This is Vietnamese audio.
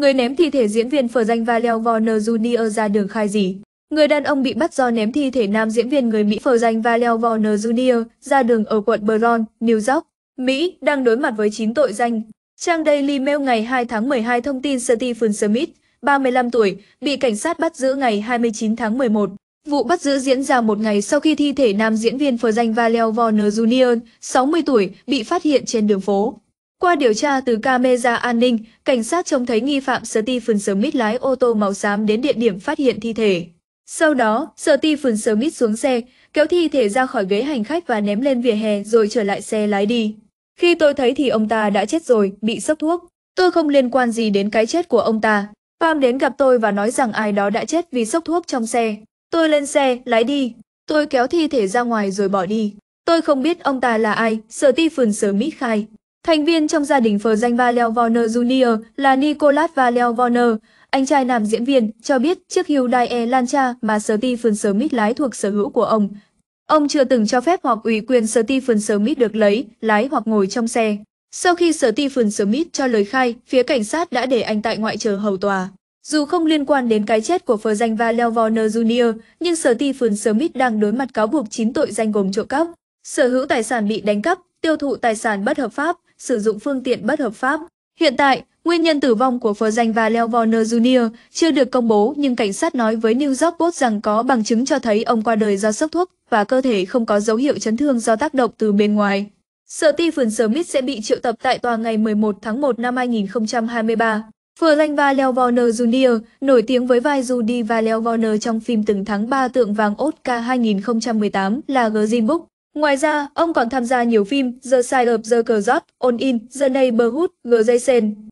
Người ném thi thể diễn viên phở danh Valeo Warner Jr. ra đường khai gì? Người đàn ông bị bắt do ném thi thể nam diễn viên người Mỹ phở danh Valeo Warner Jr. ra đường ở quận Bronx, New York, Mỹ, đang đối mặt với 9 tội danh. Trang Daily Mail ngày 2 tháng 12 thông tin Stephen Smith, 35 tuổi, bị cảnh sát bắt giữ ngày 29 tháng 11. Vụ bắt giữ diễn ra một ngày sau khi thi thể nam diễn viên phở danh Valeo Warner Jr., 60 tuổi, bị phát hiện trên đường phố. Qua điều tra từ camera an ninh, cảnh sát trông thấy nghi phạm Stephen Smith lái ô tô màu xám đến địa điểm phát hiện thi thể. Sau đó, Stephen Smith xuống xe, kéo thi thể ra khỏi ghế hành khách và ném lên vỉa hè rồi trở lại xe lái đi. Khi tôi thấy thì ông ta đã chết rồi, bị sốc thuốc. Tôi không liên quan gì đến cái chết của ông ta. Pam đến gặp tôi và nói rằng ai đó đã chết vì sốc thuốc trong xe. Tôi lên xe, lái đi. Tôi kéo thi thể ra ngoài rồi bỏ đi. Tôi không biết ông ta là ai, Stephen Smith khai. Thành viên trong gia đình phờ danh Valel Warner Jr. là Nicolas Valel Warner, anh trai nam diễn viên, cho biết chiếc Hyundai Elantra mà Stephen Smith lái thuộc sở hữu của ông. Ông chưa từng cho phép hoặc ủy quyền Stephen Smith được lấy, lái hoặc ngồi trong xe. Sau khi Stephen Smith cho lời khai, phía cảnh sát đã để anh tại ngoại chờ hầu tòa. Dù không liên quan đến cái chết của phờ danh Valel Warner Jr., nhưng Stephen Smith đang đối mặt cáo buộc 9 tội danh gồm trộm cắp, sở hữu tài sản bị đánh cắp, tiêu thụ tài sản bất hợp pháp, sử dụng phương tiện bất hợp pháp. Hiện tại, nguyên nhân tử vong của phờ danh và Leo Warner Jr. chưa được công bố nhưng cảnh sát nói với New York Post rằng có bằng chứng cho thấy ông qua đời do sốc thuốc và cơ thể không có dấu hiệu chấn thương do tác động từ bên ngoài. Sở ti Stephen Smith sẽ bị triệu tập tại tòa ngày 11 tháng 1 năm 2023. Frank Valel Warner Jr. nổi tiếng với vai Judy Valel Warner trong phim từng tháng 3 tượng vàng Oscar 2018 là Green Book. Ngoài ra, ông còn tham gia nhiều phim The Side of the Cross, On In, The Neighborhood, The Jason,